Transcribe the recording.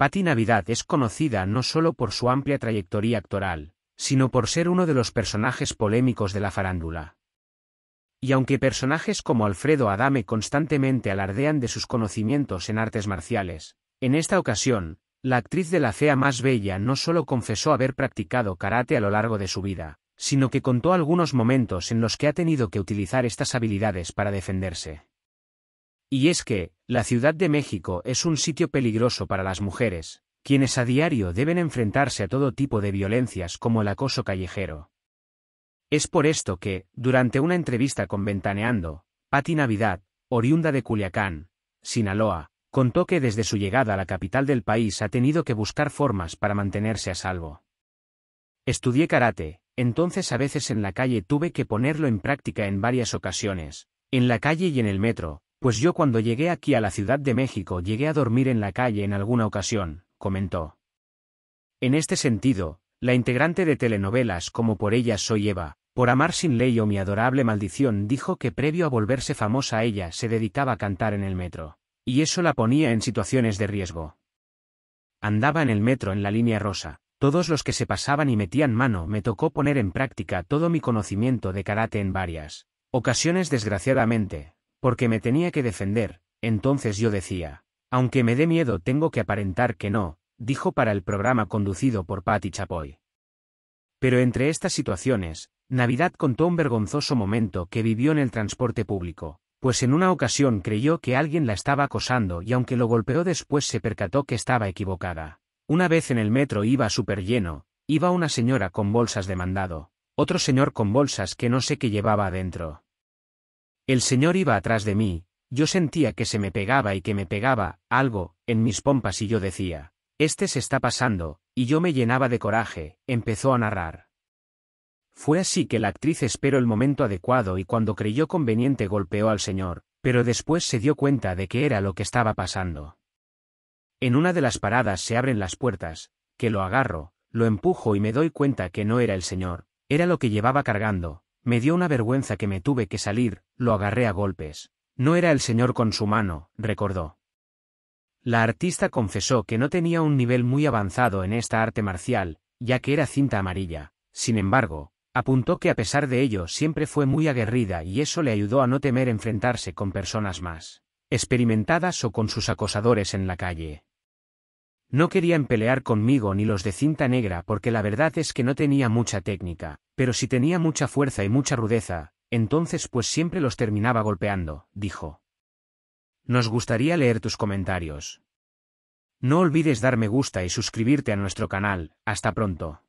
Patti Navidad es conocida no solo por su amplia trayectoria actoral, sino por ser uno de los personajes polémicos de la farándula. Y aunque personajes como Alfredo Adame constantemente alardean de sus conocimientos en artes marciales, en esta ocasión, la actriz de la fea más bella no solo confesó haber practicado karate a lo largo de su vida, sino que contó algunos momentos en los que ha tenido que utilizar estas habilidades para defenderse. Y es que, la Ciudad de México es un sitio peligroso para las mujeres, quienes a diario deben enfrentarse a todo tipo de violencias como el acoso callejero. Es por esto que, durante una entrevista con Ventaneando, Patti Navidad, oriunda de Culiacán, Sinaloa, contó que desde su llegada a la capital del país ha tenido que buscar formas para mantenerse a salvo. Estudié karate, entonces a veces en la calle tuve que ponerlo en práctica en varias ocasiones, en la calle y en el metro, pues yo cuando llegué aquí a la Ciudad de México llegué a dormir en la calle en alguna ocasión, comentó. En este sentido, la integrante de telenovelas como Por ellas soy Eva, por amar sin ley o mi adorable maldición dijo que previo a volverse famosa ella se dedicaba a cantar en el metro, y eso la ponía en situaciones de riesgo. Andaba en el metro en la línea rosa, todos los que se pasaban y metían mano me tocó poner en práctica todo mi conocimiento de karate en varias ocasiones desgraciadamente, porque me tenía que defender, entonces yo decía, aunque me dé miedo tengo que aparentar que no, dijo para el programa conducido por Patty Chapoy. Pero entre estas situaciones, Navidad contó un vergonzoso momento que vivió en el transporte público, pues en una ocasión creyó que alguien la estaba acosando y aunque lo golpeó después se percató que estaba equivocada. Una vez en el metro iba súper lleno, iba una señora con bolsas de mandado, otro señor con bolsas que no sé qué llevaba adentro. El señor iba atrás de mí, yo sentía que se me pegaba y que me pegaba, algo, en mis pompas y yo decía, este se está pasando, y yo me llenaba de coraje, empezó a narrar. Fue así que la actriz esperó el momento adecuado y cuando creyó conveniente golpeó al señor, pero después se dio cuenta de que era lo que estaba pasando. En una de las paradas se abren las puertas, que lo agarro, lo empujo y me doy cuenta que no era el señor, era lo que llevaba cargando, me dio una vergüenza que me tuve que salir, lo agarré a golpes. No era el señor con su mano, recordó. La artista confesó que no tenía un nivel muy avanzado en esta arte marcial, ya que era cinta amarilla. Sin embargo, apuntó que a pesar de ello siempre fue muy aguerrida y eso le ayudó a no temer enfrentarse con personas más experimentadas o con sus acosadores en la calle. No querían pelear conmigo ni los de cinta negra porque la verdad es que no tenía mucha técnica, pero sí tenía mucha fuerza y mucha rudeza, entonces pues siempre los terminaba golpeando, dijo. Nos gustaría leer tus comentarios. No olvides darme gusta y suscribirte a nuestro canal. Hasta pronto.